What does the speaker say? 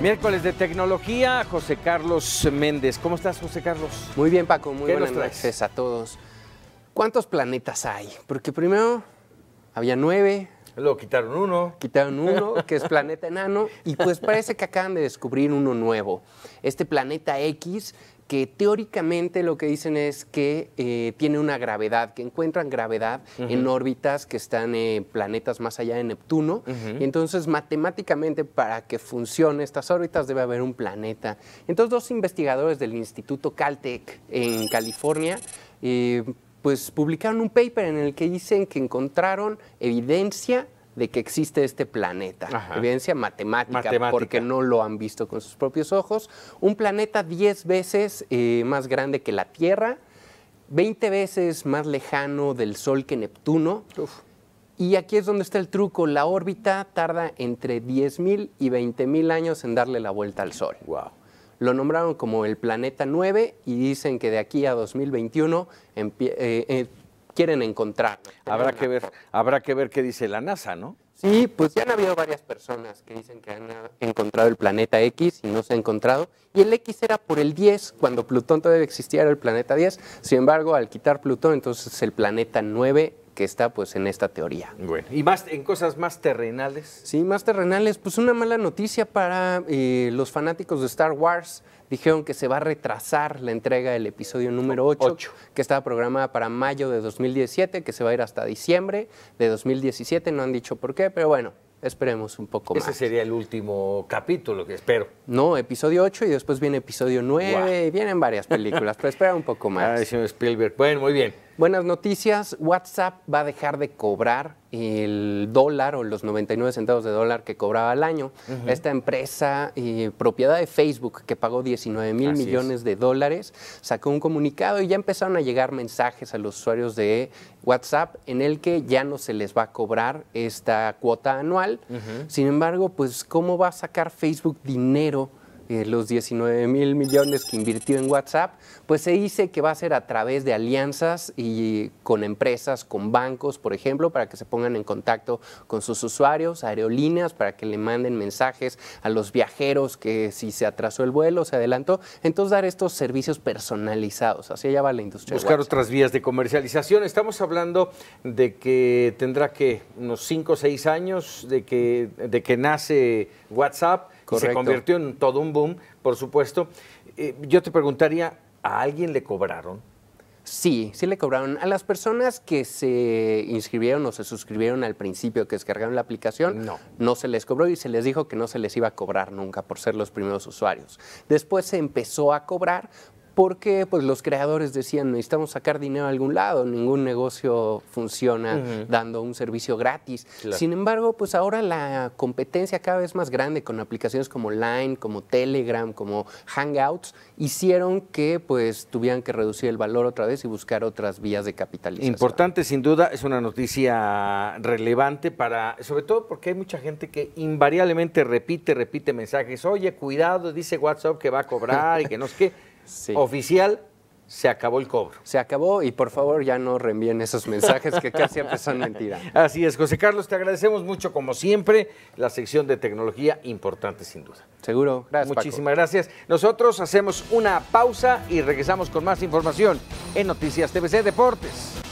Miércoles de tecnología, José Carlos Méndez. ¿Cómo estás, José Carlos? Muy bien, Paco. Muy buenas noches a todos. ¿Cuántos planetas hay? Porque primero había nueve. Luego quitaron uno. Quitaron uno, que es planeta enano. Y pues parece que acaban de descubrir uno nuevo. Este planeta X que teóricamente lo que dicen es que eh, tiene una gravedad, que encuentran gravedad en órbitas que están en planetas más allá de Neptuno. Y entonces, matemáticamente, para que funcionen estas órbitas debe haber un planeta. Entonces, dos investigadores del Instituto Caltech en California eh, pues publicaron un paper en el que dicen que encontraron evidencia de que existe este planeta. Evidencia matemática, porque no lo han visto con sus propios ojos. Un planeta 10 veces eh, más grande que la Tierra, 20 veces más lejano del Sol que Neptuno. Y aquí es donde está el truco. La órbita tarda entre 10.000 y 20.000 años en darle la vuelta al Sol. Lo nombraron como el planeta 9 y dicen que de aquí a 2021 quieren encontrar. Habrá que, ver, habrá que ver qué dice la NASA, ¿no? Sí, pues ya han habido varias personas que dicen que han ah, encontrado el planeta X y no se ha encontrado. Y el X era por el 10, cuando Plutón todavía existía era el planeta 10. Sin embargo, al quitar Plutón, entonces el planeta 9 que está pues en esta teoría. Bueno, y más en cosas más terrenales. Sí, más terrenales, pues una mala noticia para eh, los fanáticos de Star Wars. Dijeron que se va a retrasar la entrega del episodio número 8, que estaba programada para mayo de 2017, que se va a ir hasta diciembre de 2017. No han dicho por qué, pero bueno, Esperemos un poco más. Ese sería el último capítulo que espero. No, episodio 8 y después viene episodio 9 y vienen varias películas, pero espera un poco más. Spielberg. Bueno, muy bien. Buenas noticias, WhatsApp va a dejar de cobrar el dólar o los 99 centavos de dólar que cobraba al año. Esta empresa, y eh, propiedad de Facebook, que pagó 19 mil millones de dólares, sacó un comunicado y ya empezaron a llegar mensajes a los usuarios de WhatsApp en el que ya no se les va a cobrar esta cuota anual. Sin embargo, pues, ¿cómo va a sacar Facebook dinero? Eh, los 19 mil millones que invirtió en WhatsApp, pues se dice que va a ser a través de alianzas y con empresas, con bancos, por ejemplo, para que se pongan en contacto con sus usuarios, aerolíneas, para que le manden mensajes a los viajeros que si se atrasó el vuelo, se adelantó. Entonces, dar estos servicios personalizados. Así allá va la industria. Buscar otras vías de comercialización. Estamos hablando de que tendrá que unos 5 o 6 años de que, de que nace WhatsApp se convirtió en todo un boom, por supuesto. Eh, yo te preguntaría, ¿a alguien le cobraron? Sí, sí le cobraron. A las personas que se inscribieron o se suscribieron al principio, que descargaron la aplicación, no. no se les cobró y se les dijo que no se les iba a cobrar nunca por ser los primeros usuarios. Después se empezó a cobrar porque pues, los creadores decían, necesitamos sacar dinero a algún lado, ningún negocio funciona dando un servicio gratis. Sin embargo, pues ahora la competencia cada vez más grande con aplicaciones como Line, como Telegram, como Hangouts, hicieron que pues tuvieran que reducir el valor otra vez y buscar otras vías de capitalización. Importante, sin duda, es una noticia relevante para, sobre todo porque hay mucha gente que invariablemente repite, repite mensajes, oye, cuidado, dice WhatsApp que va a cobrar y que no es que... Oficial, se acabó el cobro. Se acabó y por favor ya no reenvíen esos mensajes que casi siempre son mentira. Así es, José Carlos, te agradecemos mucho como siempre. La sección de tecnología importante sin duda. Seguro, gracias. Muchísimas gracias. Nosotros hacemos una pausa y regresamos con más información en Noticias TVC Deportes.